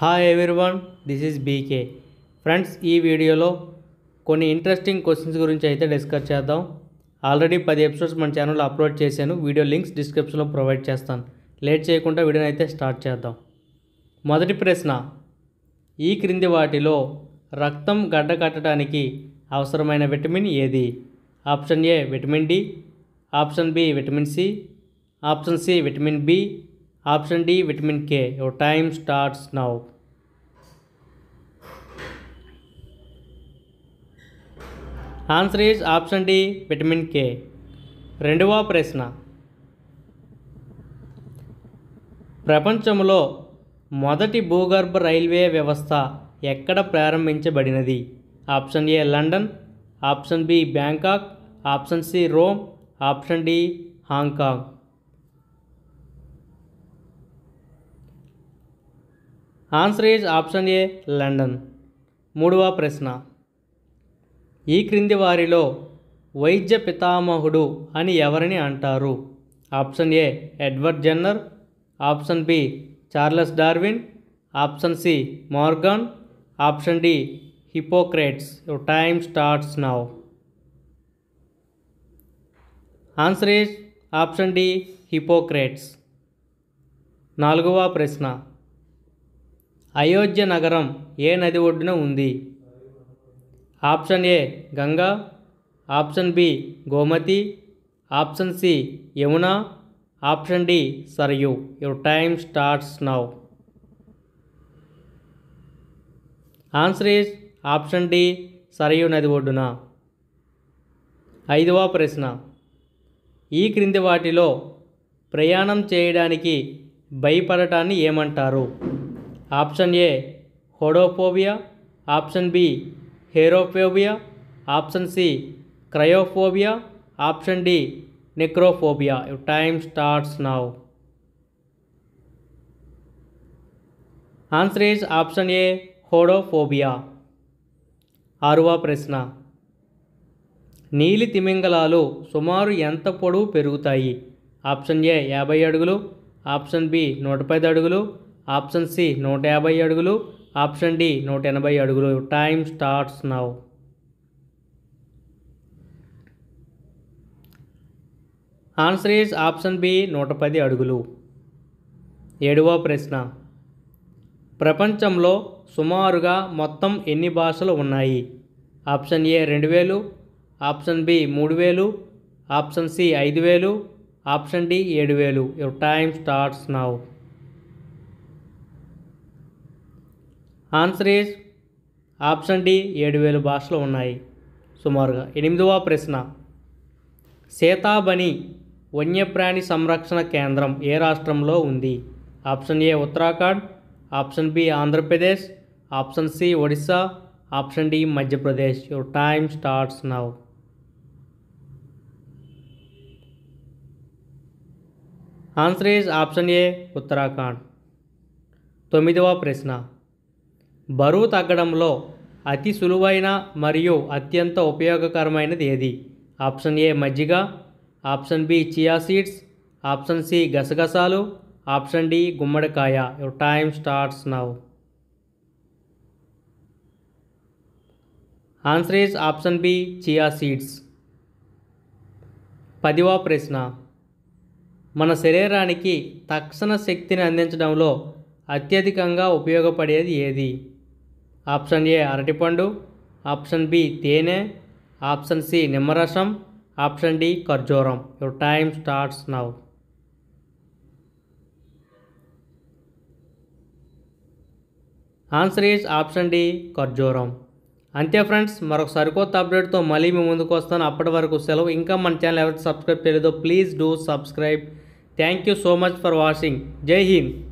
hi everyone this is BK friends ఈ వీడియోలో కొన్ని ఇంట్రెస్టింగ్ క్వశ్చన్స్ గురించి అయితే డిస్కస్ చేద్దాం ఆల్రెడీ పది ఎపిసోడ్స్ మన ఛానల్లో అప్లోడ్ చేశాను వీడియో లింక్స్ డిస్క్రిప్షన్లో ప్రొవైడ్ చేస్తాను లేట్ చేయకుండా వీడియోని అయితే స్టార్ట్ చేద్దాం మొదటి ప్రశ్న ఈ క్రింది వాటిలో రక్తం గడ్డ కట్టడానికి అవసరమైన విటమిన్ ఏది option A vitamin D option B vitamin C option C vitamin B option D vitamin K your time starts now answer is option D vitamin K రెండవ ప్రశ్న ప్రపంచంలో మొదటి భూగర్భ రైల్వే వ్యవస్థ ఎక్కడ ప్రారంభించబడినది option A London option B Bangkok option C Rome option D Hong Kong answer is option A London మూడవ ప్రశ్న ఈ క్రింది వారిలో వైద్య పితామహుడు అని ఎవరిని అంటారు option A Edward Jenner option B Charles Darwin option C Morgan option D Hippocrates time starts now answer is option D Hippocrates నాలుగవ ప్రశ్న అయోధ్య నగరం ఏ నది ఒడ్డున ఉంది option A Ganga option B Gomti option C Yamuna option D Sarayu your time starts now answer is option D Sarayu నది ఒడ్డున ఐదవ ప్రశ్న ఈ క్రింది వాటిలో ప్రయాణం చేయడానికి భయపడటాన్ని ఏమంటారు option A hodophobia option B herophobia option C cryophobia option D necrophobia your time starts now answer is option A hodophobia ఆరువ ప్రశ్న నీలి తిమింగలాలు సుమారు ఎంత పొడవు పెరుగుతాయి ఆప్షన్ ఏ యాభై అడుగులు ఆప్షన్ బి నూట పది అడుగులు ఆప్షన్ సి నూట యాభై అడుగులు ఆప్షన్ డి నూట ఎనభై అడుగులు time starts now answer is option B నూట పది అడుగులు ఏడవ ప్రశ్న ప్రపంచంలో సుమారుగా మొత్తం ఎన్ని భాషలు ఉన్నాయి ఆప్షన్ ఏ రెండు వేలు ఆప్షన్ బి మూడు వేలు ఆప్షన్ సి ఐదు వేలు ఆప్షన్ డి ఏడు వేలు your time starts now answer is option D ఏడు వేలు భాషలు ఉన్నాయి సుమారుగా ఎనిమిదవ ప్రశ్న సీతాబని వన్యప్రాణి సంరక్షణ కేంద్రం ఏ రాష్ట్రంలో ఉంది option A Uttarakhand option B Andhra Pradesh option C Odisha option D Madhya Pradesh your time starts now answer is option A Uttarakhand తొమ్మిదవ ప్రశ్న బరువు తగ్గడంలో అతి సులువైన మరియు అత్యంత ఉపయోగకరమైనది ఏది ఆప్షన్ ఏ మజ్జిగ option B chia seeds option C గసగసాలు ఆప్షన్ డి గుమ్మడికాయ your time starts now answer is option B chia seeds పదివ ప్రశ్న మన శరీరానికి తక్షణ శక్తిని అందించడంలో అత్యధికంగా ఉపయోగపడేది ఏది ఆప్షన్ ఏ అరటిపండు ఆప్షన్ బి తేనె ఆప్షన్ సి నిమ్మరసం ఆప్షన్ డి ఖర్జూరం your time starts now answer is option D ఖర్జూరం అంతే ఫ్రెండ్స్ మరొక సరికొత్త అప్డేట్తో మళ్ళీ మీ ముందుకు వస్తాను అప్పటి వరకు సెలవు ఇంకా మన ఛానల్ ఎవరికి సబ్స్క్రైబ్ చేయలేదో please do subscribe thank you so much for watching జై హింద్